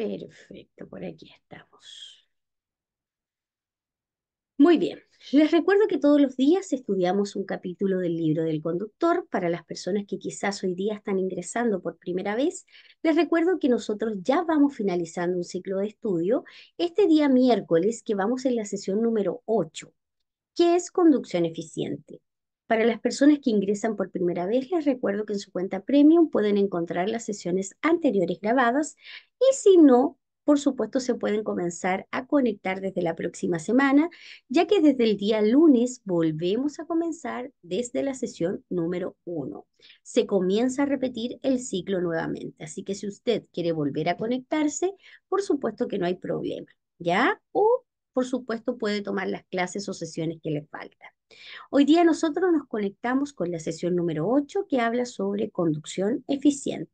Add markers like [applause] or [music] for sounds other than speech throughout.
Perfecto, por aquí estamos. Muy bien, les recuerdo que todos los días estudiamos un capítulo del libro del conductor. Para las personas que quizás hoy día están ingresando por primera vez, les recuerdo que nosotros ya vamos finalizando un ciclo de estudio este día miércoles que vamos en la sesión número 8, que es conducción eficiente. Para las personas que ingresan por primera vez, les recuerdo que en su cuenta premium pueden encontrar las sesiones anteriores grabadas y si no, por supuesto, se pueden comenzar a conectar desde la próxima semana, ya que desde el día lunes volvemos a comenzar desde la sesión número uno. Se comienza a repetir el ciclo nuevamente, así que si usted quiere volver a conectarse, por supuesto que no hay problema, ¿ya? O por supuesto puede tomar las clases o sesiones que le faltan. Hoy día nosotros nos conectamos con la sesión número 8 que habla sobre conducción eficiente.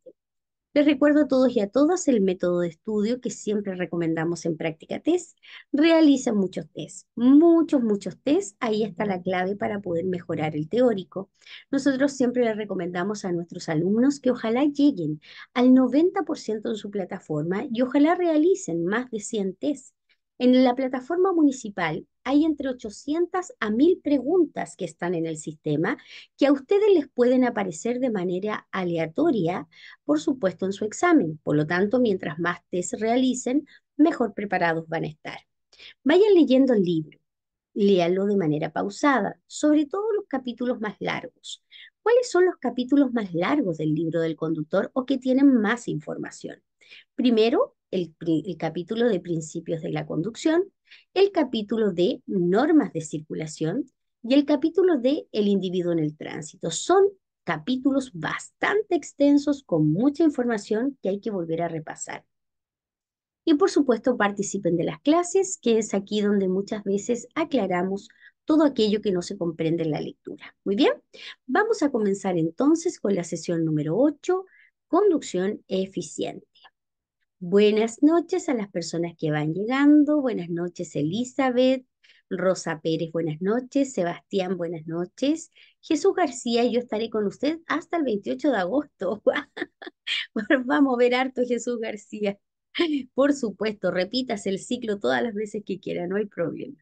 Les recuerdo a todos y a todas el método de estudio que siempre recomendamos en Práctica Test. Realiza muchos test, muchos, muchos tests. Ahí está la clave para poder mejorar el teórico. Nosotros siempre les recomendamos a nuestros alumnos que ojalá lleguen al 90% de su plataforma y ojalá realicen más de 100 test. En la plataforma municipal hay entre 800 a 1000 preguntas que están en el sistema que a ustedes les pueden aparecer de manera aleatoria, por supuesto, en su examen. Por lo tanto, mientras más test realicen, mejor preparados van a estar. Vayan leyendo el libro, léanlo de manera pausada, sobre todo los capítulos más largos. ¿Cuáles son los capítulos más largos del libro del conductor o que tienen más información? Primero, el, capítulo de principios de la conducción, el capítulo de normas de circulación y el capítulo de el individuo en el tránsito. Son capítulos bastante extensos con mucha información que hay que volver a repasar. Y por supuesto participen de las clases, que es aquí donde muchas veces aclaramos todo aquello que no se comprende en la lectura. Muy bien, vamos a comenzar entonces con la sesión número 8, conducción eficiente. Buenas noches a las personas que van llegando. Buenas noches, Elizabeth. Rosa Pérez, buenas noches. Sebastián, buenas noches. Jesús García, yo estaré con usted hasta el 28 de agosto. [laughs] Vamos a ver harto, Jesús García. [laughs] Por supuesto, repitas el ciclo todas las veces que quiera, no hay problema.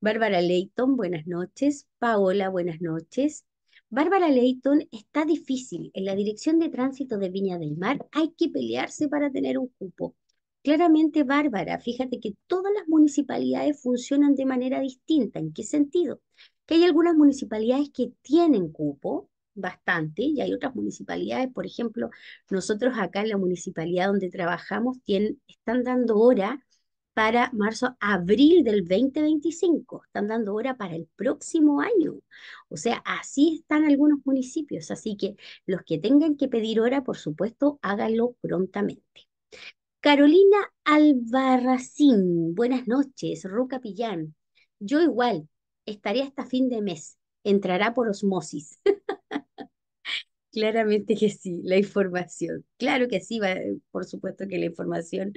Bárbara Leighton, buenas noches. Paola, buenas noches. Bárbara Leighton está difícil. En la Dirección de Tránsito de Viña del Mar hay que pelearse para tener un cupo. Claramente, Bárbara, fíjate que todas las municipalidades funcionan de manera distinta. ¿En qué sentido? Que hay algunas municipalidades que tienen cupo, bastante y hay otras municipalidades, por ejemplo, nosotros acá en la municipalidad donde trabajamos tienen, están dando hora para marzo, abril del 2025. Están dando hora para el próximo año. O sea, así están algunos municipios. Así que los que tengan que pedir hora, por supuesto, háganlo prontamente. Carolina Albarracín, buenas noches, Ruca Pillán. Yo igual, estaré hasta fin de mes. Entrará por osmosis. [laughs] Claramente que sí, la información. Claro que sí, va, eh, por supuesto que la información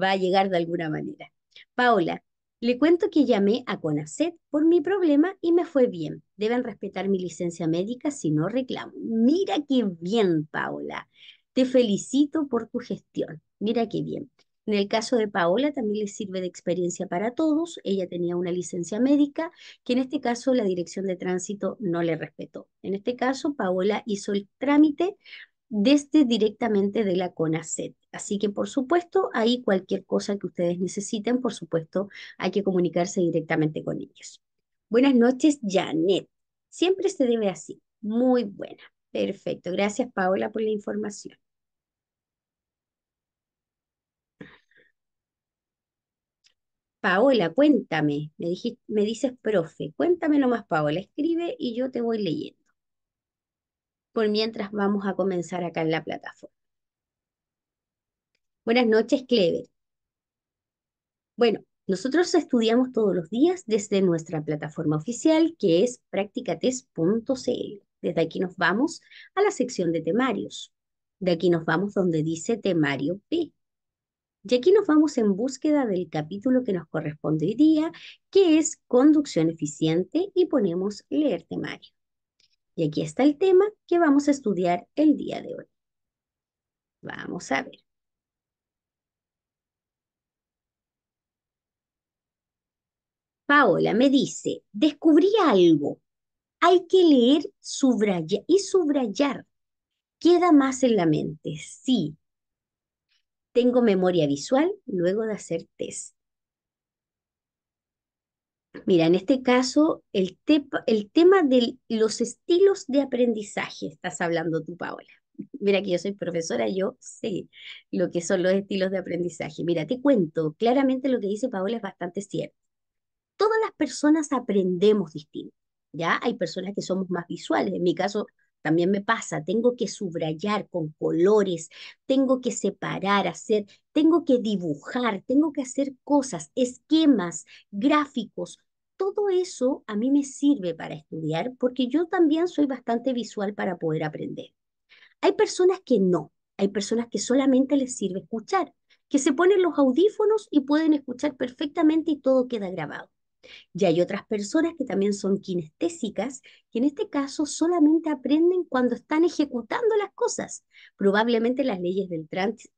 va a llegar de alguna manera. Paola, le cuento que llamé a CONACET por mi problema y me fue bien. Deben respetar mi licencia médica si no reclamo. Mira qué bien, Paola. Te felicito por tu gestión. Mira qué bien. En el caso de Paola también le sirve de experiencia para todos. Ella tenía una licencia médica que en este caso la dirección de tránsito no le respetó. En este caso, Paola hizo el trámite desde directamente de la CONACET. Así que, por supuesto, ahí cualquier cosa que ustedes necesiten, por supuesto, hay que comunicarse directamente con ellos. Buenas noches, Janet. Siempre se debe así. Muy buena. Perfecto. Gracias, Paola, por la información. Paola, cuéntame. Me me dices, profe, cuéntame más, Paola. Escribe y yo te voy leyendo. Por mientras vamos a comenzar acá en la plataforma. Buenas noches, Clever. Bueno, nosotros estudiamos todos los días desde nuestra plataforma oficial que es practicates.cl. Desde aquí nos vamos a la sección de temarios. De aquí nos vamos donde dice temario P. Y aquí nos vamos en búsqueda del capítulo que nos corresponde hoy día, que es conducción eficiente, y ponemos leer temario. Y aquí está el tema que vamos a estudiar el día de hoy. Vamos a ver. Paola me dice, descubrí algo. Hay que leer y subrayar. Queda más en la mente. Sí, tengo memoria visual luego de hacer test. Mira, en este caso, el, tema de los estilos de aprendizaje, estás hablando tú, Paola. [laughs] Mira que yo soy profesora, yo sé lo que son los estilos de aprendizaje. Mira, te cuento, claramente lo que dice Paola es bastante cierto. Todas las personas aprendemos distinto, ¿ya? Hay personas que somos más visuales, en mi caso también me pasa, tengo que subrayar con colores, tengo que separar, hacer, tengo que dibujar, tengo que hacer cosas, esquemas, gráficos. Todo eso a mí me sirve para estudiar porque yo también soy bastante visual para poder aprender. Hay personas que no, hay personas que solamente les sirve escuchar, que se ponen los audífonos y pueden escuchar perfectamente y todo queda grabado. Y hay otras personas que también son kinestésicas, que en este caso solamente aprenden cuando están ejecutando las cosas. Probablemente las leyes del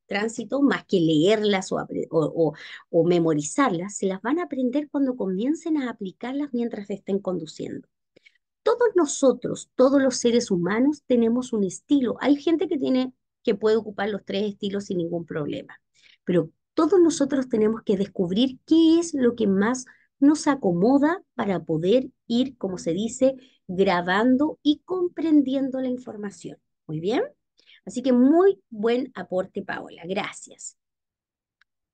tránsito, más que leerlas o, memorizarlas, se las van a aprender cuando comiencen a aplicarlas mientras estén conduciendo todos nosotros, todos los seres humanos tenemos un estilo. Hay gente que tiene que puede ocupar los tres estilos sin ningún problema, pero todos nosotros tenemos que descubrir qué es lo que más nos acomoda para poder ir, como se dice, grabando y comprendiendo la información. Muy bien. Así que muy buen aporte, Paola. Gracias.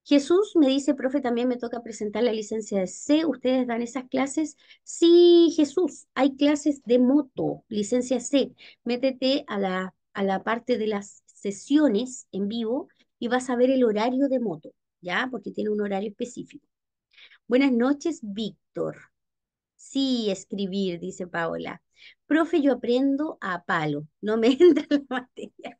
Jesús me dice, profe, también me toca presentar la licencia de C. ¿Ustedes dan esas clases? Sí, Jesús, hay clases de moto, licencia C. Métete a la, a la parte de las sesiones en vivo y vas a ver el horario de moto, ¿ya? Porque tiene un horario específico. Buenas noches, Víctor. Sí, escribir, dice Paola. Profe, yo aprendo a palo, no me [laughs] entra la materia.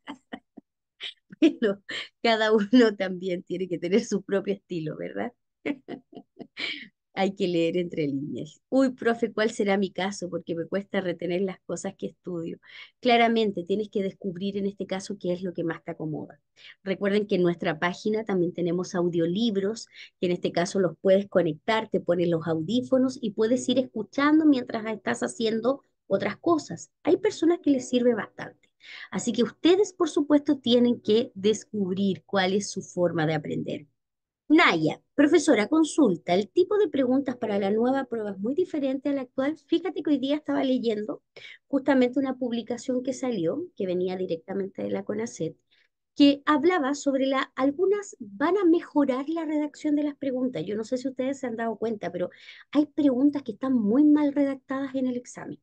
bueno, [laughs] cada uno también tiene que tener su propio estilo, ¿verdad? [laughs] hay que leer entre líneas. Uy, profe, ¿cuál será mi caso? Porque me cuesta retener las cosas que estudio. Claramente, tienes que descubrir en este caso qué es lo que más te acomoda. Recuerden que en nuestra página también tenemos audiolibros, que en este caso los puedes conectar, te pones los audífonos y puedes ir escuchando mientras estás haciendo otras cosas. Hay personas que les sirve bastante. Así que ustedes, por supuesto, tienen que descubrir cuál es su forma de aprender. Naya, profesora, consulta, el tipo de preguntas para la nueva prueba es muy diferente a la actual. Fíjate que hoy día estaba leyendo justamente una publicación que salió, que venía directamente de la CONACET, que hablaba sobre la, algunas van a mejorar la redacción de las preguntas. Yo no sé si ustedes se han dado cuenta, pero hay preguntas que están muy mal redactadas en el examen.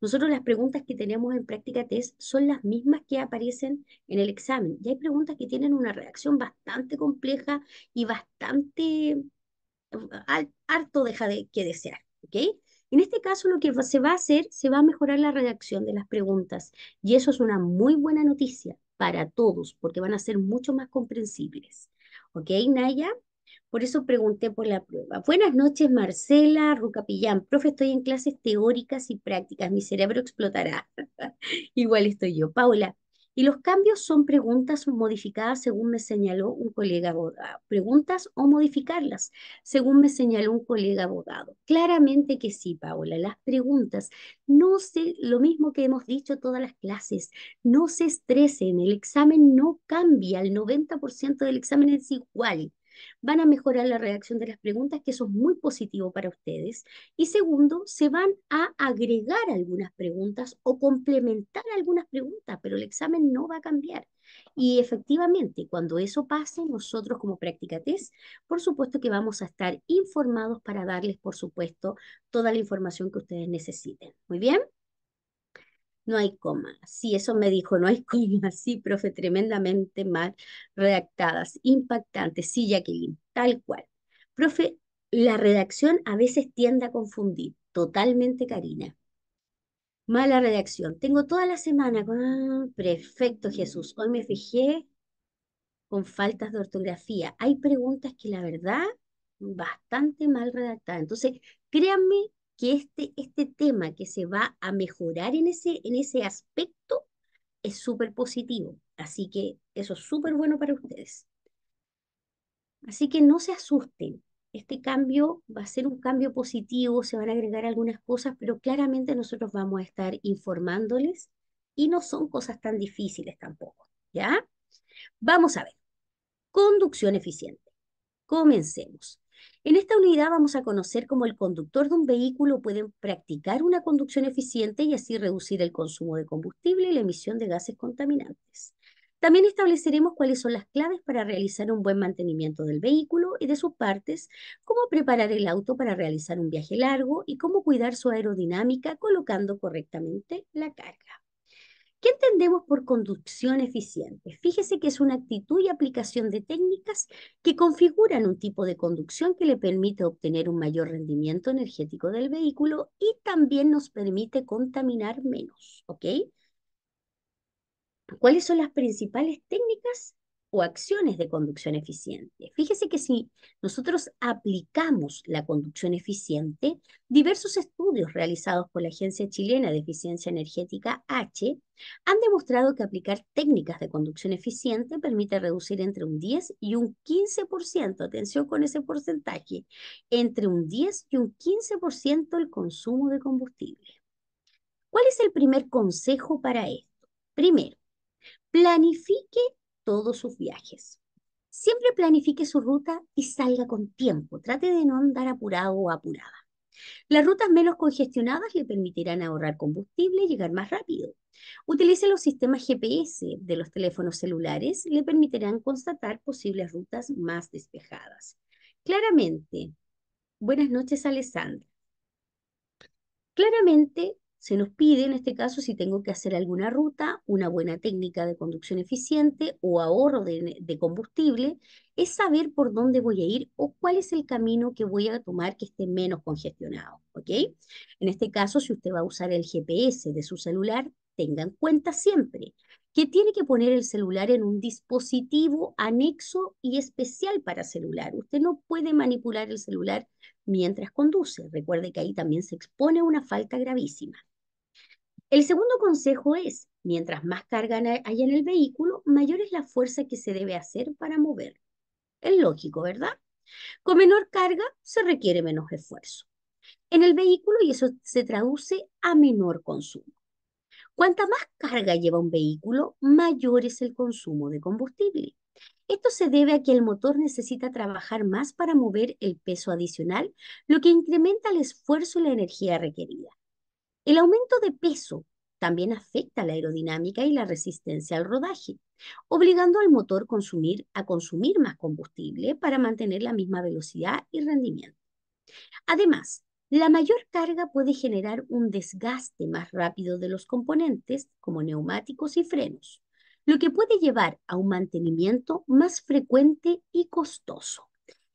Nosotros las preguntas que tenemos en práctica test son las mismas que aparecen en el examen. Y hay preguntas que tienen una reacción bastante compleja y bastante harto deja de que desear. ¿ok? En este caso lo que se va a hacer, se va a mejorar la reacción de las preguntas. Y eso es una muy buena noticia para todos, porque van a ser mucho más comprensibles. ¿Ok, Naya? Por eso pregunté por la prueba. Buenas noches, Marcela Rucapillán. Profe, estoy en clases teóricas y prácticas. Mi cerebro explotará. [laughs] Igual estoy yo. Paula, y los cambios son preguntas modificadas según me señaló un colega abogado. Preguntas o modificarlas según me señaló un colega abogado. Claramente que sí, Paola. Las preguntas, no sé, lo mismo que hemos dicho todas las clases, no se estresen. El examen no cambia. El 90% del examen es igual van a mejorar la redacción de las preguntas, que eso es muy positivo para ustedes. Y segundo, se van a agregar algunas preguntas o complementar algunas preguntas, pero el examen no va a cambiar. Y efectivamente, cuando eso pase, nosotros como práctica test, por supuesto que vamos a estar informados para darles, por supuesto, toda la información que ustedes necesiten. Muy bien no hay coma. Sí, eso me dijo, no hay [laughs] coma. Sí, profe, tremendamente mal redactadas, impactantes. Sí, Jacqueline, tal cual. Profe, la redacción a veces tiende a confundir. Totalmente, Karina. Mala redacción. Tengo toda la semana con... prefecto ah, perfecto, Jesús. Hoy me fijé con faltas de ortografía. Hay preguntas que la verdad bastante mal redactadas. Entonces, créanme que este, este tema que se va a mejorar en ese, en ese aspecto es súper positivo. Así que eso es súper bueno para ustedes. Así que no se asusten. Este cambio va a ser un cambio positivo, se van a agregar algunas cosas, pero claramente nosotros vamos a estar informándoles y no son cosas tan difíciles tampoco, ¿ya? Vamos a ver. Conducción eficiente. Comencemos. En esta unidad vamos a conocer cómo el conductor de un vehículo puede practicar una conducción eficiente y así reducir el consumo de combustible y la emisión de gases contaminantes. También estableceremos cuáles son las claves para realizar un buen mantenimiento del vehículo y de sus partes, cómo preparar el auto para realizar un viaje largo y cómo cuidar su aerodinámica colocando correctamente la carga. ¿Qué entendemos por conducción eficiente? Fíjese que es una actitud y aplicación de técnicas que configuran un tipo de conducción que le permite obtener un mayor rendimiento energético del vehículo y también nos permite contaminar menos, ¿ok? ¿Cuáles son las principales técnicas? o acciones de conducción eficiente. Fíjese que si nosotros aplicamos la conducción eficiente, diversos estudios realizados por la Agencia Chilena de Eficiencia Energética H han demostrado que aplicar técnicas de conducción eficiente permite reducir entre un 10 y un 15%, atención con ese porcentaje, entre un 10 y un 15% el consumo de combustible. ¿Cuál es el primer consejo para esto? Primero, planifique todos sus viajes. Siempre planifique su ruta y salga con tiempo. Trate de no andar apurado o apurada. Las rutas menos congestionadas le permitirán ahorrar combustible y llegar más rápido. Utilice los sistemas GPS de los teléfonos celulares, le permitirán constatar posibles rutas más despejadas. Claramente, buenas noches Alessandra. Claramente, se nos pide, en este caso, si tengo que hacer alguna ruta, una buena técnica de conducción eficiente o ahorro de, combustible, es saber por dónde voy a ir o cuál es el camino que voy a tomar que esté menos congestionado, ¿ok? En este caso, si usted va a usar el GPS de su celular, tenga en cuenta siempre que tiene que poner el celular en un dispositivo anexo y especial para celular. Usted no puede manipular el celular mientras conduce. Recuerde que ahí también se expone una falta gravísima. El segundo consejo es, mientras más carga hay en el vehículo, mayor es la fuerza que se debe hacer para mover. Es lógico, ¿verdad? Con menor carga se requiere menos esfuerzo en el vehículo y eso se traduce a menor consumo. Cuanta más carga lleva un vehículo, mayor es el consumo de combustible. Esto se debe a que el motor necesita trabajar más para mover el peso adicional, lo que incrementa el esfuerzo y la energía requerida. El aumento de peso también afecta la aerodinámica y la resistencia al rodaje, obligando al motor a consumir más combustible para mantener la misma velocidad y rendimiento. Además, la mayor carga puede generar un desgaste más rápido de los componentes, como neumáticos y frenos, lo que puede llevar a un mantenimiento más frecuente y costoso.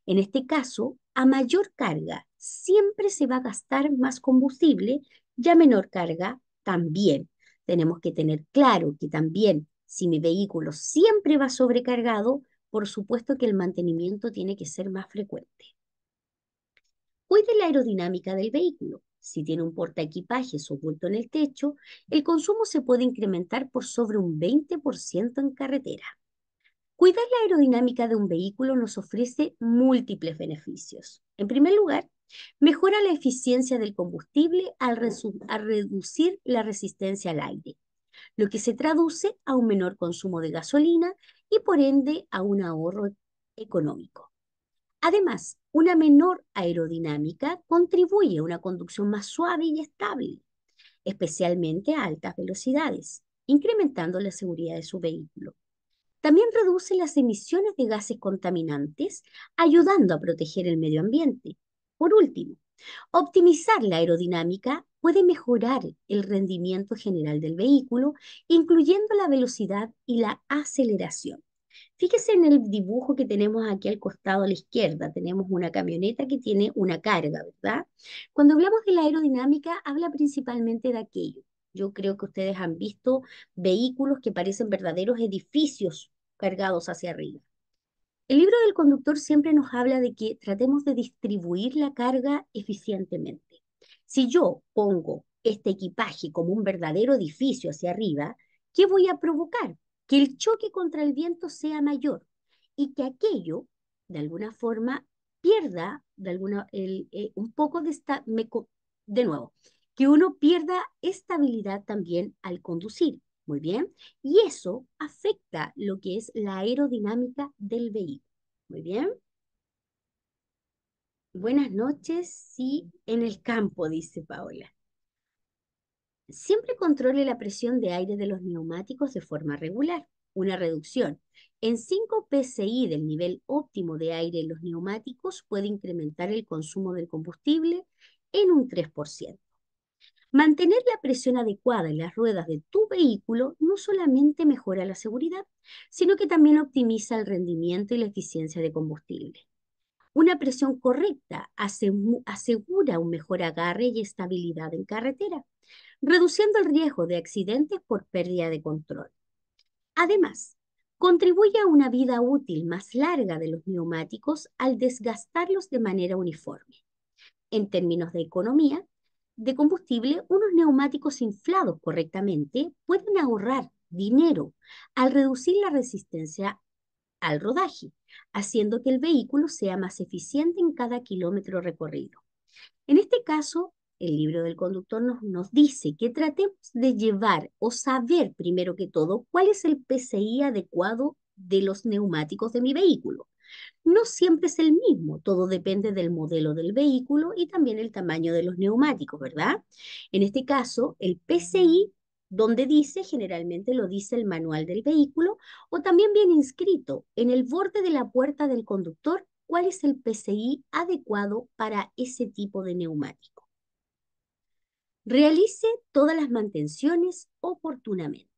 En este caso, a mayor carga siempre se va a gastar más combustible ya menor carga también. Tenemos que tener claro que también si mi vehículo siempre va sobrecargado, por supuesto que el mantenimiento tiene que ser más frecuente. Cuide la aerodinámica del vehículo. Si tiene un porta portaequipajes oculto en el techo, el consumo se puede incrementar por sobre un 20% en carretera. Cuidar la aerodinámica de un vehículo nos ofrece múltiples beneficios. En primer lugar, Mejora la eficiencia del combustible al, reducir la resistencia al aire, lo que se traduce a un menor consumo de gasolina y por ende a un ahorro económico. Además, una menor aerodinámica contribuye a una conducción más suave y estable, especialmente a altas velocidades, incrementando la seguridad de su vehículo. También reduce las emisiones de gases contaminantes, ayudando a proteger el medio ambiente por último, optimizar la aerodinámica puede mejorar el rendimiento general del vehículo, incluyendo la velocidad y la aceleración. Fíjese en el dibujo que tenemos aquí al costado a la izquierda. Tenemos una camioneta que tiene una carga, ¿verdad? Cuando hablamos de la aerodinámica, habla principalmente de aquello. Yo creo que ustedes han visto vehículos que parecen verdaderos edificios cargados hacia arriba. El libro del conductor siempre nos habla de que tratemos de distribuir la carga eficientemente. Si yo pongo este equipaje como un verdadero edificio hacia arriba, ¿qué voy a provocar? Que el choque contra el viento sea mayor y que aquello, de alguna forma, pierda de alguna, eh, un poco de esta... de nuevo, que uno pierda estabilidad también al conducir muy bien. Y eso afecta lo que es la aerodinámica del vehículo. Muy bien. Buenas noches, sí, en el campo, dice Paola. Siempre controle la presión de aire de los neumáticos de forma regular. Una reducción en 5 psi del nivel óptimo de aire en los neumáticos puede incrementar el consumo del combustible en un 3%. Mantener la presión adecuada en las ruedas de tu vehículo no solamente mejora la seguridad, sino que también optimiza el rendimiento y la eficiencia de combustible. Una presión correcta asegura un mejor agarre y estabilidad en carretera, reduciendo el riesgo de accidentes por pérdida de control. Además, contribuye a una vida útil más larga de los neumáticos al desgastarlos de manera uniforme. En términos de economía, de combustible, unos neumáticos inflados correctamente pueden ahorrar dinero al reducir la resistencia al rodaje, haciendo que el vehículo sea más eficiente en cada kilómetro recorrido. En este caso, el libro del conductor nos, dice que tratemos de llevar o saber primero que todo cuál es el PCI adecuado de los neumáticos de mi vehículo no siempre es el mismo, todo depende del modelo del vehículo y también el tamaño de los neumáticos, ¿verdad? En este caso, el PCI, donde dice, generalmente lo dice el manual del vehículo o también viene inscrito en el borde de la puerta del conductor cuál es el PCI adecuado para ese tipo de neumático. Realice todas las mantenciones oportunamente.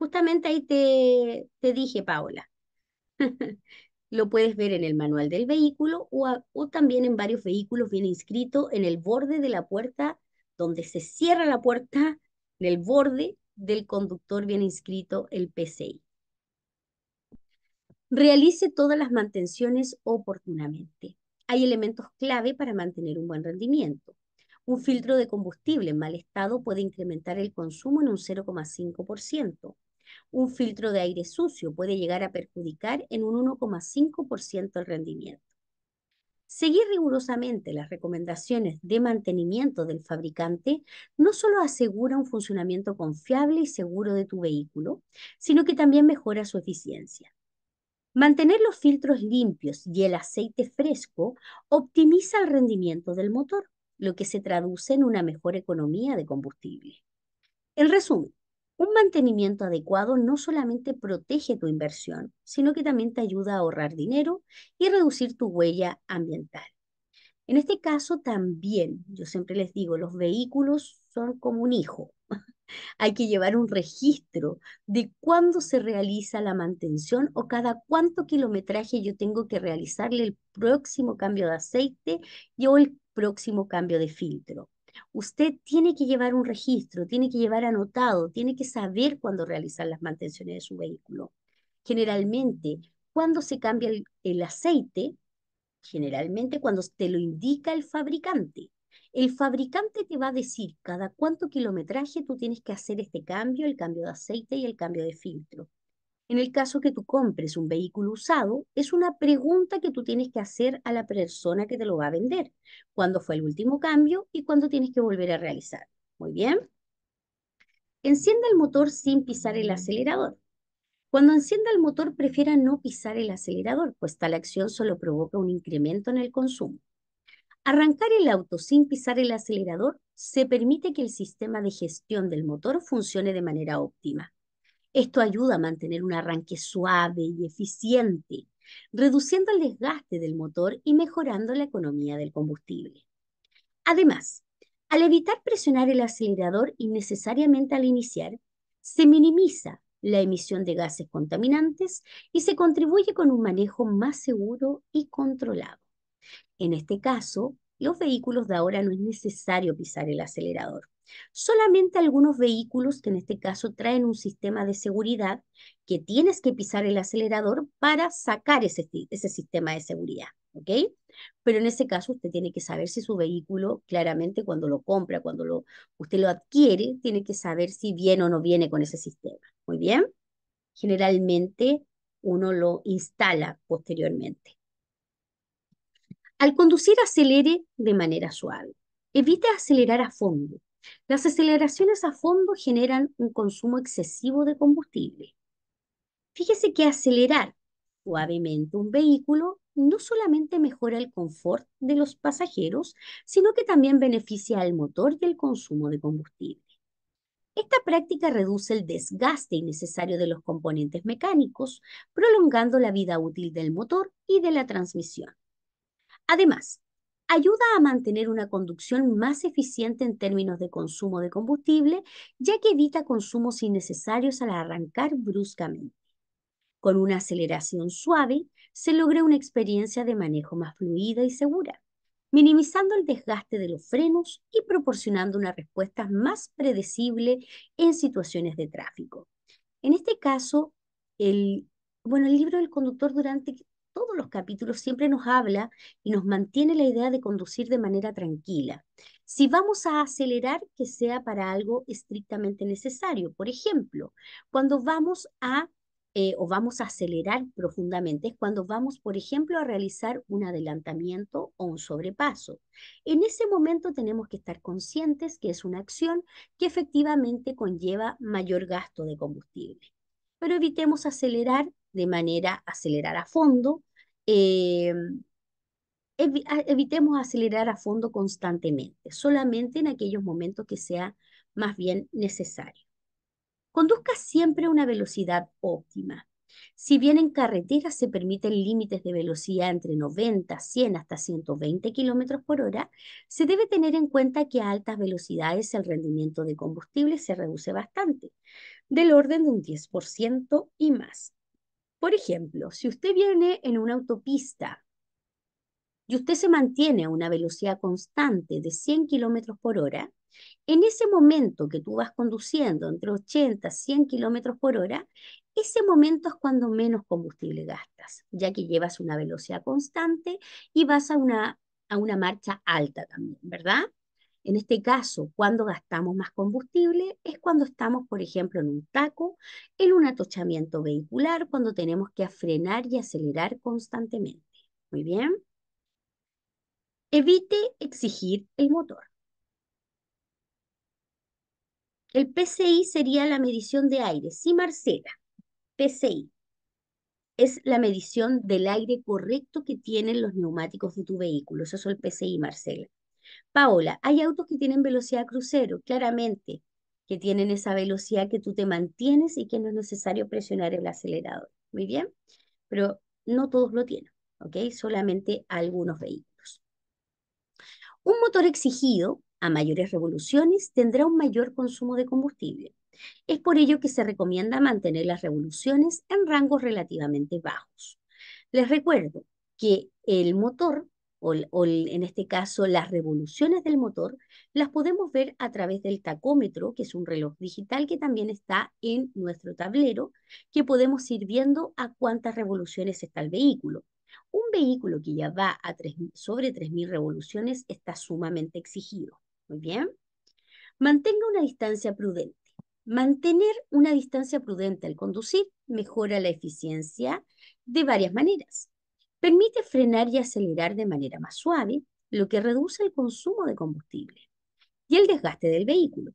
Justamente ahí te, dije, Paola. [laughs] Lo puedes ver en el manual del vehículo o, o también en varios vehículos viene inscrito en el borde de la puerta, donde se cierra la puerta, en el borde del conductor viene inscrito el PCI. Realice todas las mantenciones oportunamente. Hay elementos clave para mantener un buen rendimiento. Un filtro de combustible en mal estado puede incrementar el consumo en un 0,5%. Un filtro de aire sucio puede llegar a perjudicar en un 1,5% el rendimiento. Seguir rigurosamente las recomendaciones de mantenimiento del fabricante no solo asegura un funcionamiento confiable y seguro de tu vehículo, sino que también mejora su eficiencia. Mantener los filtros limpios y el aceite fresco optimiza el rendimiento del motor, lo que se traduce en una mejor economía de combustible. En resumen, un mantenimiento adecuado no solamente protege tu inversión, sino que también te ayuda a ahorrar dinero y reducir tu huella ambiental. En este caso también, yo siempre les digo, los vehículos son como un hijo. [laughs] Hay que llevar un registro de cuándo se realiza la mantención o cada cuánto kilometraje yo tengo que realizarle el próximo cambio de aceite y o el próximo cambio de filtro. Usted tiene que llevar un registro, tiene que llevar anotado, tiene que saber cuándo realizar las mantenciones de su vehículo. Generalmente, cuando se cambia el, el aceite, generalmente cuando te lo indica el fabricante. El fabricante te va a decir cada cuánto kilometraje tú tienes que hacer este cambio, el cambio de aceite y el cambio de filtro. En el caso que tú compres un vehículo usado, es una pregunta que tú tienes que hacer a la persona que te lo va a vender. ¿Cuándo fue el último cambio y cuándo tienes que volver a realizar? Muy bien. Encienda el motor sin pisar el acelerador. Cuando encienda el motor, prefiera no pisar el acelerador, pues tal acción solo provoca un incremento en el consumo. Arrancar el auto sin pisar el acelerador se permite que el sistema de gestión del motor funcione de manera óptima. Esto ayuda a mantener un arranque suave y eficiente, reduciendo el desgaste del motor y mejorando la economía del combustible. Además, al evitar presionar el acelerador innecesariamente al iniciar, se minimiza la emisión de gases contaminantes y se contribuye con un manejo más seguro y controlado. En este caso, los vehículos de ahora no es necesario pisar el acelerador. Solamente algunos vehículos, que en este caso traen un sistema de seguridad, que tienes que pisar el acelerador para sacar ese, sistema de seguridad, Pero en ese caso usted tiene que saber si su vehículo, claramente cuando lo compra, cuando lo, usted lo adquiere, tiene que saber si viene o no viene con ese sistema, ¿muy bien? Generalmente uno lo instala posteriormente. Al conducir acelere de manera suave. Evite acelerar a fondo las aceleraciones a fondo generan un consumo excesivo de combustible. Fíjese que acelerar suavemente un vehículo no solamente mejora el confort de los pasajeros, sino que también beneficia al motor y el consumo de combustible. Esta práctica reduce el desgaste innecesario de los componentes mecánicos, prolongando la vida útil del motor y de la transmisión. Además, ayuda a mantener una conducción más eficiente en términos de consumo de combustible, ya que evita consumos innecesarios al arrancar bruscamente. Con una aceleración suave, se logra una experiencia de manejo más fluida y segura, minimizando el desgaste de los frenos y proporcionando una respuesta más predecible en situaciones de tráfico. En este caso, el, bueno, el libro del conductor durante todos los capítulos siempre nos habla y nos mantiene la idea de conducir de manera tranquila. Si vamos a acelerar, que sea para algo estrictamente necesario. Por ejemplo, cuando vamos a eh, o vamos a acelerar profundamente es cuando vamos, por ejemplo, a realizar un adelantamiento o un sobrepaso. En ese momento tenemos que estar conscientes que es una acción que efectivamente conlleva mayor gasto de combustible. Pero evitemos acelerar de manera acelerar a fondo. Eh, evitemos acelerar a fondo constantemente, solamente en aquellos momentos que sea más bien necesario. Conduzca siempre a una velocidad óptima. Si bien en carretera se permiten límites de velocidad entre 90, 100 hasta 120 km por hora, se debe tener en cuenta que a altas velocidades el rendimiento de combustible se reduce bastante, del orden de un 10% y más. Por ejemplo, si usted viene en una autopista y usted se mantiene a una velocidad constante de 100 kilómetros por hora, en ese momento que tú vas conduciendo entre 80 y 100 kilómetros por hora, ese momento es cuando menos combustible gastas, ya que llevas una velocidad constante y vas a una, a una marcha alta también, ¿verdad? En este caso, cuando gastamos más combustible es cuando estamos, por ejemplo, en un taco, en un atochamiento vehicular, cuando tenemos que frenar y acelerar constantemente. Muy bien. Evite exigir el motor. El PCI sería la medición de aire. Sí, Marcela, PCI. Es la medición del aire correcto que tienen los neumáticos de tu vehículo. Eso es el PCI, Marcela. Paola, hay autos que tienen velocidad crucero, claramente, que tienen esa velocidad que tú te mantienes y que no es necesario presionar el acelerador. Muy bien, pero no todos lo tienen, ¿ok? Solamente algunos vehículos. Un motor exigido a mayores revoluciones tendrá un mayor consumo de combustible. Es por ello que se recomienda mantener las revoluciones en rangos relativamente bajos. Les recuerdo que el motor o, en este caso las revoluciones del motor, las podemos ver a través del tacómetro, que es un reloj digital que también está en nuestro tablero, que podemos ir viendo a cuántas revoluciones está el vehículo. Un vehículo que ya va a sobre 3.000 revoluciones está sumamente exigido. Muy bien. Mantenga una distancia prudente. Mantener una distancia prudente al conducir mejora la eficiencia de varias maneras. Permite frenar y acelerar de manera más suave, lo que reduce el consumo de combustible y el desgaste del vehículo.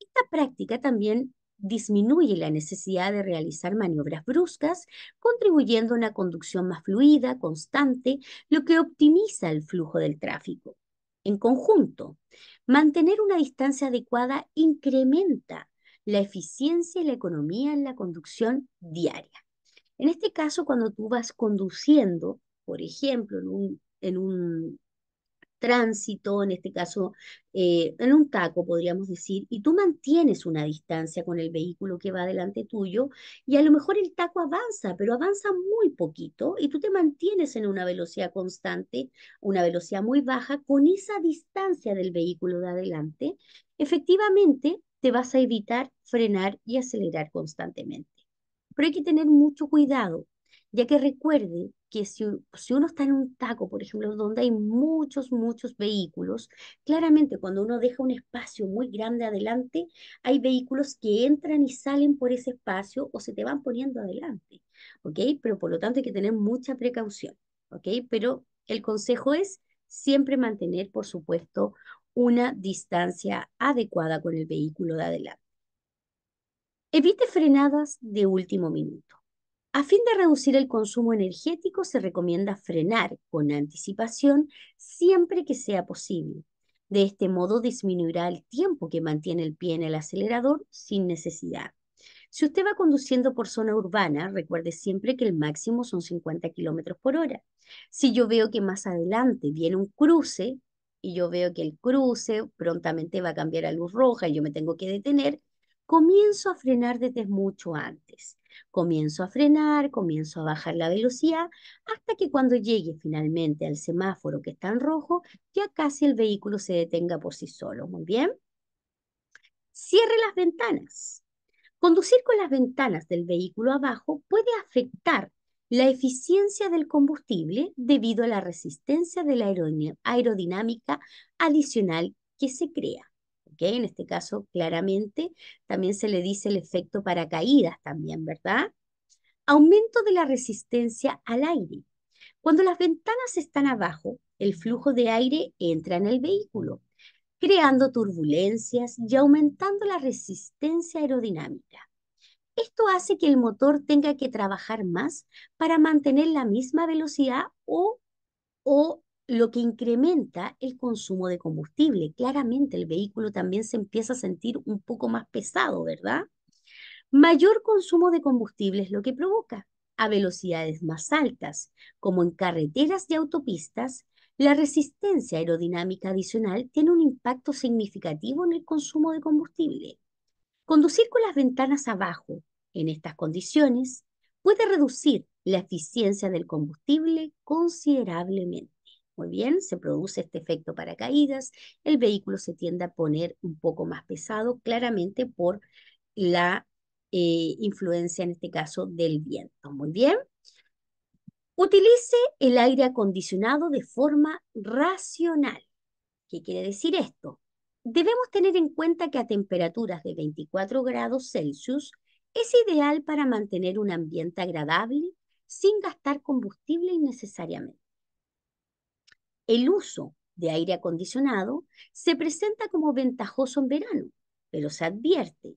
Esta práctica también disminuye la necesidad de realizar maniobras bruscas, contribuyendo a una conducción más fluida, constante, lo que optimiza el flujo del tráfico. En conjunto, mantener una distancia adecuada incrementa la eficiencia y la economía en la conducción diaria. En este caso, cuando tú vas conduciendo, por ejemplo, en un, tránsito, en este caso, eh, en un taco, podríamos decir, y tú mantienes una distancia con el vehículo que va delante tuyo, y a lo mejor el taco avanza, pero avanza muy poquito, y tú te mantienes en una velocidad constante, una velocidad muy baja, con esa distancia del vehículo de adelante, efectivamente te vas a evitar frenar y acelerar constantemente. Pero hay que tener mucho cuidado, ya que recuerde que si, uno está en un taco, por ejemplo, donde hay muchos, muchos vehículos, claramente cuando uno deja un espacio muy grande adelante, hay vehículos que entran y salen por ese espacio o se te van poniendo adelante, ¿ok? Pero por lo tanto hay que tener mucha precaución, ¿ok? Pero el consejo es siempre mantener, por supuesto, una distancia adecuada con el vehículo de adelante. Evite frenadas de último minuto. A fin de reducir el consumo energético, se recomienda frenar con anticipación siempre que sea posible. De este modo disminuirá el tiempo que mantiene el pie en el acelerador sin necesidad. Si usted va conduciendo por zona urbana, recuerde siempre que el máximo son 50 kilómetros por hora. Si yo veo que más adelante viene un cruce y yo veo que el cruce prontamente va a cambiar a luz roja y yo me tengo que detener, comienzo a frenar desde mucho antes. Comienzo a frenar, comienzo a bajar la velocidad, hasta que cuando llegue finalmente al semáforo que está en rojo, ya casi el vehículo se detenga por sí solo. Muy bien. Cierre las ventanas. Conducir con las ventanas del vehículo abajo puede afectar la eficiencia del combustible debido a la resistencia de la aerodinámica adicional que se crea. En este caso, claramente, también se le dice el efecto paracaídas también, ¿verdad? Aumento de la resistencia al aire. Cuando las ventanas están abajo, el flujo de aire entra en el vehículo, creando turbulencias y aumentando la resistencia aerodinámica. Esto hace que el motor tenga que trabajar más para mantener la misma velocidad o, o lo que incrementa el consumo de combustible. Claramente el vehículo también se empieza a sentir un poco más pesado, ¿verdad? Mayor consumo de combustible es lo que provoca a velocidades más altas, como en carreteras y autopistas, la resistencia aerodinámica adicional tiene un impacto significativo en el consumo de combustible. Conducir con las ventanas abajo en estas condiciones puede reducir la eficiencia del combustible considerablemente. Muy bien, se produce este efecto para caídas, el vehículo se tiende a poner un poco más pesado, claramente por la eh, influencia, en este caso, del viento. Muy bien. Utilice el aire acondicionado de forma racional. ¿Qué quiere decir esto? Debemos tener en cuenta que a temperaturas de 24 grados Celsius es ideal para mantener un ambiente agradable sin gastar combustible innecesariamente el uso de aire acondicionado se presenta como ventajoso en verano, pero se advierte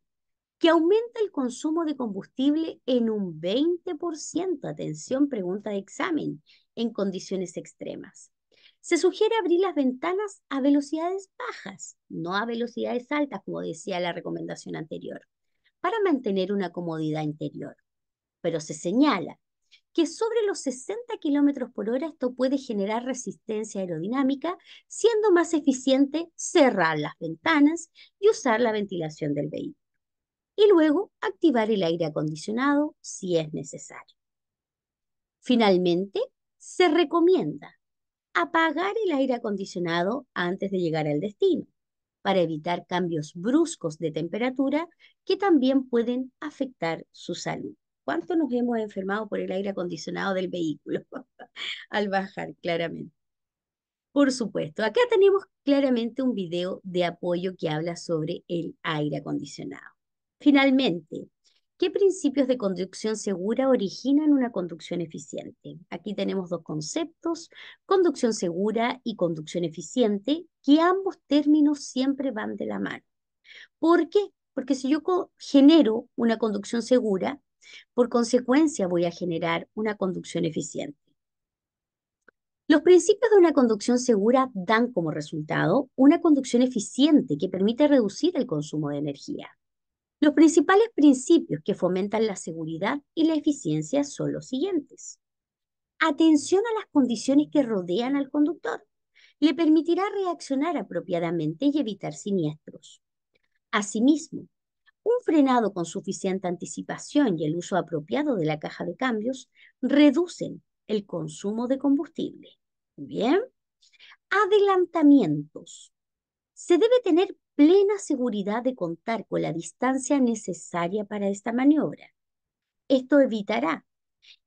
que aumenta el consumo de combustible en un 20%, atención, pregunta de examen, en condiciones extremas. Se sugiere abrir las ventanas a velocidades bajas, no a velocidades altas, como decía la recomendación anterior, para mantener una comodidad interior. Pero se señala que sobre los 60 km por hora esto puede generar resistencia aerodinámica, siendo más eficiente cerrar las ventanas y usar la ventilación del vehículo. Y luego activar el aire acondicionado si es necesario. Finalmente, se recomienda apagar el aire acondicionado antes de llegar al destino para evitar cambios bruscos de temperatura que también pueden afectar su salud cuánto nos hemos enfermado por el aire acondicionado del vehículo [laughs] al bajar, claramente. Por supuesto, acá tenemos claramente un video de apoyo que habla sobre el aire acondicionado. Finalmente, ¿qué principios de conducción segura originan una conducción eficiente? Aquí tenemos dos conceptos, conducción segura y conducción eficiente, que ambos términos siempre van de la mano. ¿Por qué? Porque si yo genero una conducción segura, por consecuencia, voy a generar una conducción eficiente. Los principios de una conducción segura dan como resultado una conducción eficiente que permite reducir el consumo de energía. Los principales principios que fomentan la seguridad y la eficiencia son los siguientes. Atención a las condiciones que rodean al conductor. Le permitirá reaccionar apropiadamente y evitar siniestros. Asimismo, un frenado con suficiente anticipación y el uso apropiado de la caja de cambios reducen el consumo de combustible. Bien. Adelantamientos. Se debe tener plena seguridad de contar con la distancia necesaria para esta maniobra. Esto evitará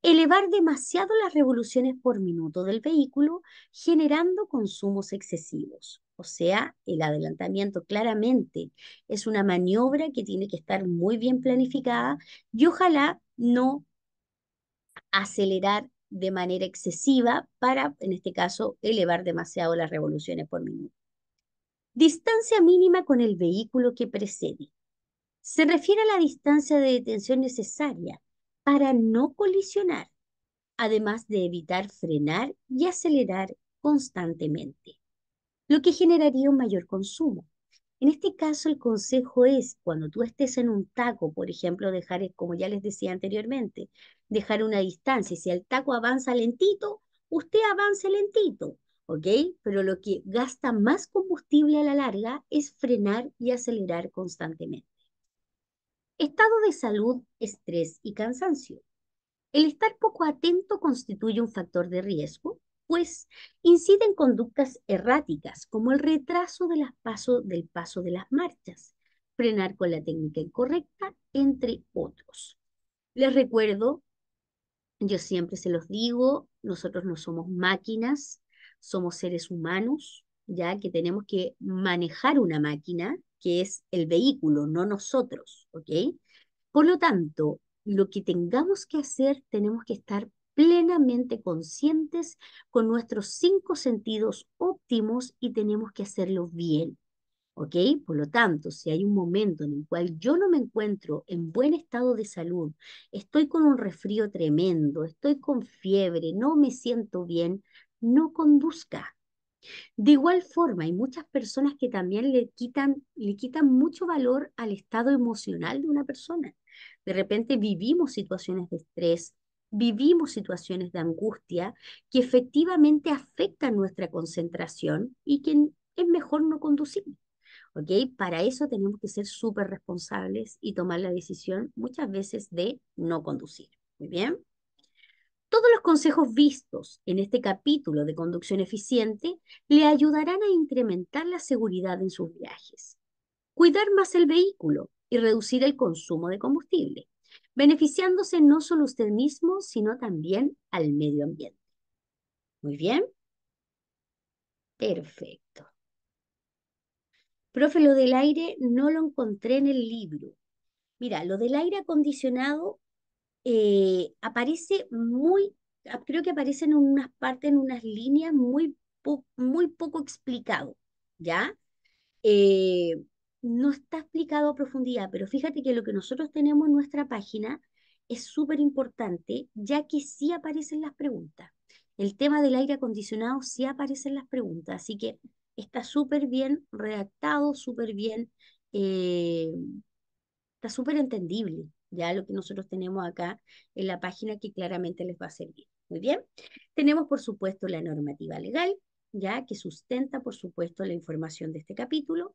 elevar demasiado las revoluciones por minuto del vehículo, generando consumos excesivos. O sea, el adelantamiento claramente es una maniobra que tiene que estar muy bien planificada y ojalá no acelerar de manera excesiva para, en este caso, elevar demasiado las revoluciones por minuto. Distancia mínima con el vehículo que precede. Se refiere a la distancia de detención necesaria para no colisionar, además de evitar frenar y acelerar constantemente, lo que generaría un mayor consumo. En este caso, el consejo es, cuando tú estés en un taco, por ejemplo, dejar, eh, como ya les decía anteriormente, dejar una distancia. Si el taco avanza lentito, usted avance lentito, ¿ok? Pero lo que gasta más combustible a la larga es frenar y acelerar constantemente. Estado de salud, estrés y cansancio. El estar poco atento constituye un factor de riesgo, pues incide en conductas erráticas, como el retraso de las paso, del paso de las marchas, frenar con la técnica incorrecta, entre otros. Les recuerdo, yo siempre se los digo, nosotros no somos máquinas, somos seres humanos, ya que tenemos que manejar una máquina, que es el vehículo, no nosotros, ¿ok? Por lo tanto, lo que tengamos que hacer, tenemos que estar plenamente conscientes con nuestros cinco sentidos óptimos y tenemos que hacerlo bien. ¿Ok? Por lo tanto, si hay un momento en el cual yo no me encuentro en buen estado de salud, estoy con un resfrío tremendo, estoy con fiebre, no me siento bien, no conduzca. De igual forma, hay muchas personas que también le quitan, le quitan mucho valor al estado emocional de una persona. De repente vivimos situaciones de estrés, vivimos situaciones de angustia que efectivamente afectan nuestra concentración y que es mejor no conducir. ¿ok? Para eso tenemos que ser súper responsables y tomar la decisión muchas veces de no conducir. Muy bien. Todos los consejos vistos en este capítulo de conducción eficiente le ayudarán a incrementar la seguridad en sus viajes, cuidar más el vehículo y reducir el consumo de combustible, beneficiándose no solo usted mismo, sino también al medio ambiente. Muy bien. Perfecto. Profe, lo del aire no lo encontré en el libro. Mira, lo del aire acondicionado eh, aparece muy, ah, creo que aparece en unas partes, en unas líneas muy, muy poco explicado, ¿ya? Eh, no está explicado a profundidad, pero fíjate que lo que nosotros tenemos en nuestra página es súper importante, ya que sí aparecen las preguntas. El tema del aire acondicionado sí aparecen las preguntas, así que está súper bien redactado, súper bien, eh, está súper entendible, ya lo que nosotros tenemos acá en la página que claramente les va a servir. Muy bien. Tenemos, por supuesto, la normativa legal, ya que sustenta, por supuesto, la información de este capítulo.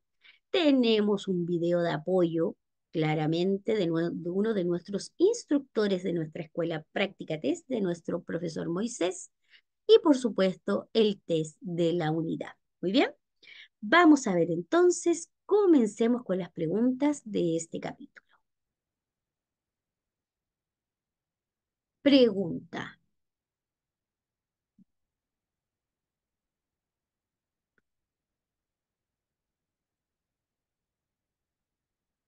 Tenemos un video de apoyo, claramente, de, uno de nuestros instructores de nuestra escuela Práctica Test, de nuestro profesor Moisés, y, por supuesto, el test de la unidad. Muy bien. Vamos a ver entonces, comencemos con las preguntas de este capítulo. pregunta.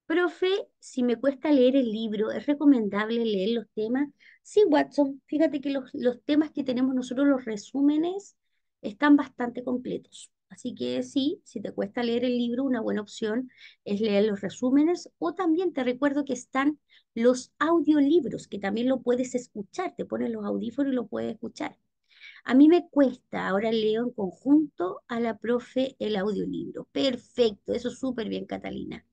Profe, si me cuesta leer el libro, ¿es recomendable leer los temas? Sí, Watson, fíjate que los, los temas que tenemos nosotros, los resúmenes, están bastante completos. Así que sí, si te cuesta leer el libro, una buena opción es leer los resúmenes o también te recuerdo que están los audiolibros, que también lo puedes escuchar, te pones los audífonos y lo puedes escuchar. A mí me cuesta, ahora leo en conjunto a la profe el audiolibro. Perfecto, eso súper bien, Catalina,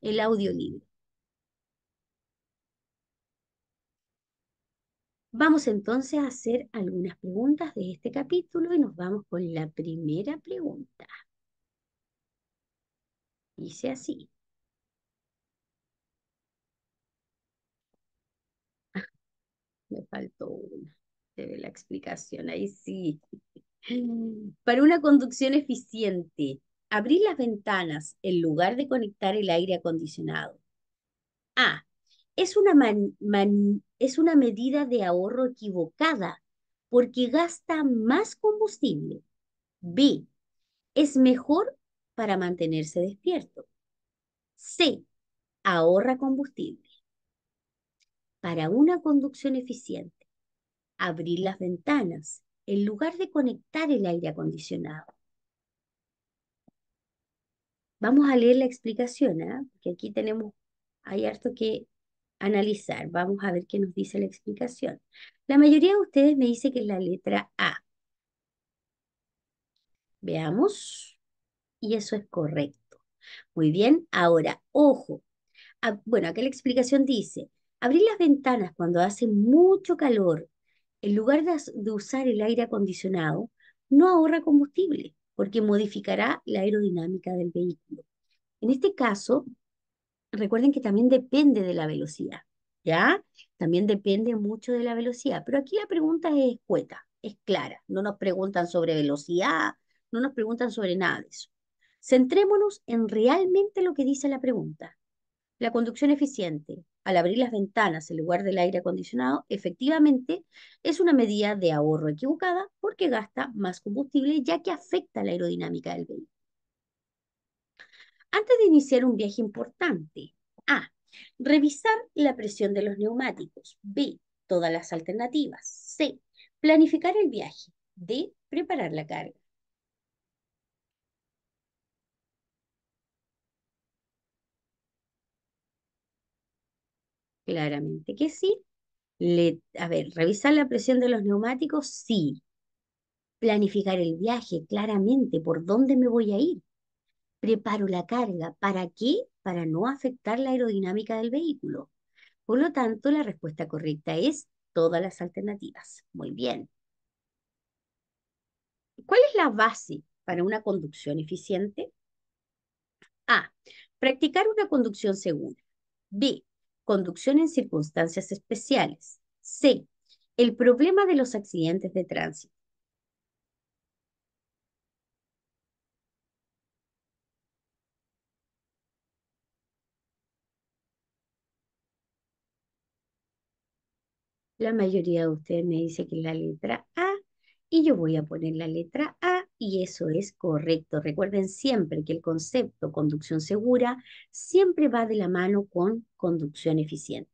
el audiolibro. Vamos entonces a hacer algunas preguntas de este capítulo y nos vamos con la primera pregunta. Dice así. [laughs] me faltó una. Se ve la explicación ahí, sí. [laughs] Para una conducción eficiente, abrir las ventanas en lugar de conectar el aire acondicionado. Ah, Es una man, es una medida de ahorro equivocada porque gasta más combustible. B. Es mejor para mantenerse despierto. C. Ahorra combustible. Para una conducción eficiente, abrir las ventanas en lugar de conectar el aire acondicionado. Vamos a leer la explicación, ¿eh? Porque aquí tenemos, hay harto que analizar. Vamos a ver qué nos dice la explicación. La mayoría de ustedes me dice que es la letra A. Veamos. Y eso es correcto. Muy bien, ahora, ojo. Ah, bueno, acá la explicación dice, abrir las ventanas cuando hace mucho calor, en lugar de usar el aire acondicionado, no ahorra combustible, porque modificará la aerodinámica del vehículo. En este caso, recuerden que también depende de la velocidad, ¿ya? También depende mucho de la velocidad, pero aquí la pregunta es escueta, es clara, no nos preguntan sobre velocidad, no nos preguntan sobre nada de eso. Centrémonos en realmente lo que dice la pregunta. La conducción eficiente, al abrir las ventanas en lugar del aire acondicionado, efectivamente es una medida de ahorro equivocada porque gasta más combustible ya que afecta la aerodinámica del vehículo antes de iniciar un viaje importante. A. Revisar la presión de los neumáticos. B. Todas las alternativas. C. Planificar el viaje. D. Preparar la carga. Claramente que sí. a ver, revisar la presión de los neumáticos, sí. Planificar el viaje, claramente, por dónde me voy a ir preparo la carga. ¿Para qué? Para no afectar la aerodinámica del vehículo. Por lo tanto, la respuesta correcta es todas las alternativas. Muy bien. ¿Cuál es la base para una conducción eficiente? A. Practicar una conducción segura. B. Conducción en circunstancias especiales. C. El problema de los accidentes de tránsito. La mayoría de ustedes me dice que es la letra A y yo voy a poner la letra A y eso es correcto. Recuerden siempre que el concepto conducción segura siempre va de la mano con conducción eficiente.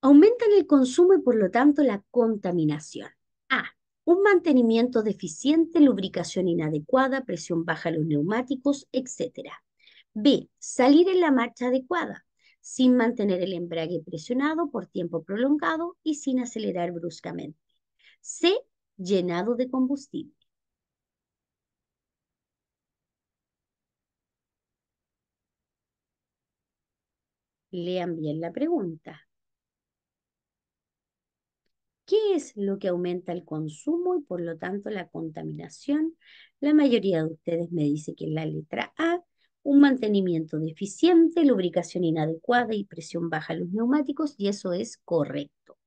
Aumentan el consumo y por lo tanto la contaminación. A. Un mantenimiento deficiente, lubricación inadecuada, presión baja a los neumáticos, etc. B. Salir en la marcha adecuada sin mantener el embrague presionado por tiempo prolongado y sin acelerar bruscamente. C. Llenado de combustible. Lean bien la pregunta. ¿Qué es lo que aumenta el consumo y por lo tanto la contaminación? La mayoría de ustedes me dice que es la letra A un mantenimiento deficiente, lubricación inadecuada y presión baja en los neumáticos, y eso es correcto.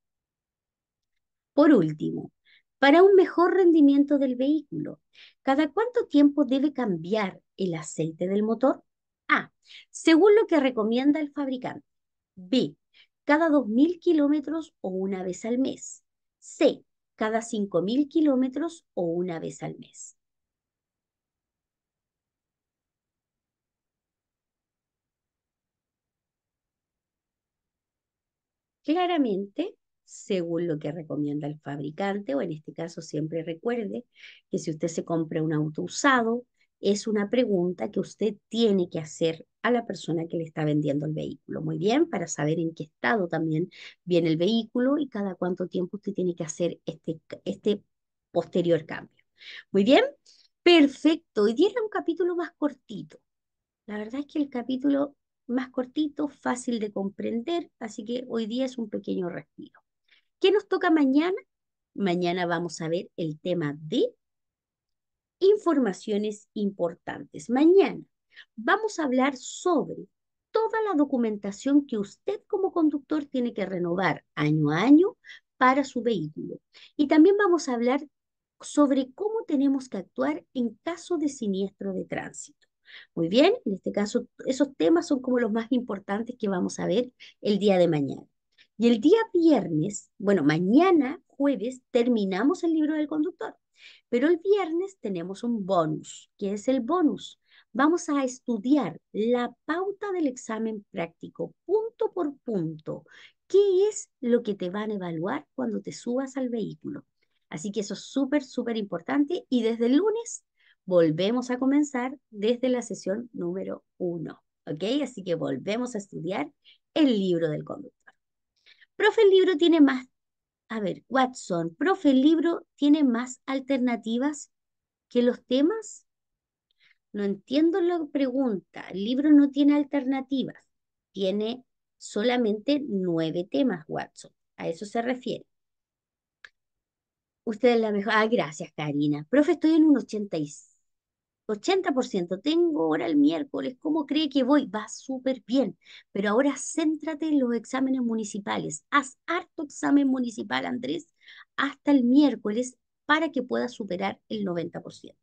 Por último, para un mejor rendimiento del vehículo, ¿cada cuánto tiempo debe cambiar el aceite del motor? A. Según lo que recomienda el fabricante. B. Cada 2.000 kilómetros o una vez al mes. C. Cada 5.000 kilómetros o una vez al mes. claramente según lo que recomienda el fabricante o en este caso siempre recuerde que si usted se compra un auto usado, es una pregunta que usted tiene que hacer a la persona que le está vendiendo el vehículo. Muy bien, para saber en qué estado también viene el vehículo y cada cuánto tiempo usted tiene que hacer este, este posterior cambio. Muy bien, perfecto. Y diera un capítulo más cortito. La verdad es que el capítulo más cortito, fácil de comprender, así que hoy día es un pequeño respiro. ¿Qué nos toca mañana? Mañana vamos a ver el tema de informaciones importantes. Mañana vamos a hablar sobre toda la documentación que usted como conductor tiene que renovar año a año para su vehículo. Y también vamos a hablar sobre cómo tenemos que actuar en caso de siniestro de tránsito. Muy bien, en este caso, esos temas son como los más importantes que vamos a ver el día de mañana. Y el día viernes, bueno, mañana, jueves, terminamos el libro del conductor, pero el viernes tenemos un bonus. ¿Qué es el bonus? Vamos a estudiar la pauta del examen práctico, punto por punto. ¿Qué es lo que te van a evaluar cuando te subas al vehículo? Así que eso es súper, súper importante. Y desde el lunes volvemos a comenzar desde la sesión número uno. ¿Ok? Así que volvemos a estudiar el libro del conductor. Profe, el libro tiene más... A ver, Watson, profe, el libro tiene más alternativas que los temas. No entiendo la pregunta. El libro no tiene alternativas. Tiene solamente nueve temas, Watson. A eso se refiere. Usted es la mejor. Ah, gracias, Karina. Profe, estoy en un 86. 80%, tengo ahora el miércoles, ¿cómo cree que voy? Va súper bien, pero ahora céntrate en los exámenes municipales. Haz harto examen municipal, Andrés, hasta el miércoles para que puedas superar el 90%.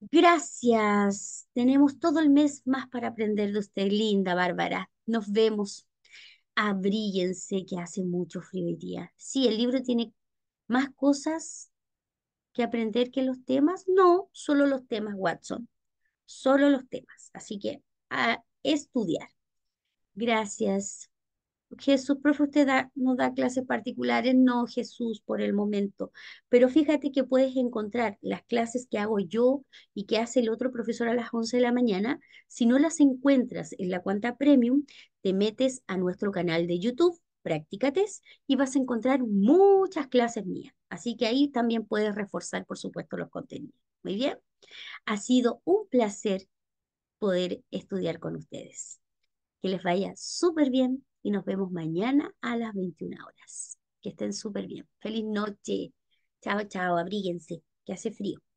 Gracias. Tenemos todo el mes más para aprender de usted, linda Bárbara. Nos vemos. Abríguense que hace mucho frío hoy día. Sí, el libro tiene más cosas aprender que los temas, no, solo los temas, Watson, solo los temas. Así que a estudiar. Gracias. Jesús, profe, usted da, no da clases particulares, no, Jesús, por el momento. Pero fíjate que puedes encontrar las clases que hago yo y que hace el otro profesor a las 11 de la mañana. Si no las encuentras en la cuenta premium, te metes a nuestro canal de YouTube practicates y vas a encontrar muchas clases mías. Así que ahí también puedes reforzar, por supuesto, los contenidos. Muy bien. Ha sido un placer poder estudiar con ustedes. Que les vaya súper bien y nos vemos mañana a las 21 horas. Que estén súper bien. Feliz noche. Chao, chao. Abríguense, que hace frío.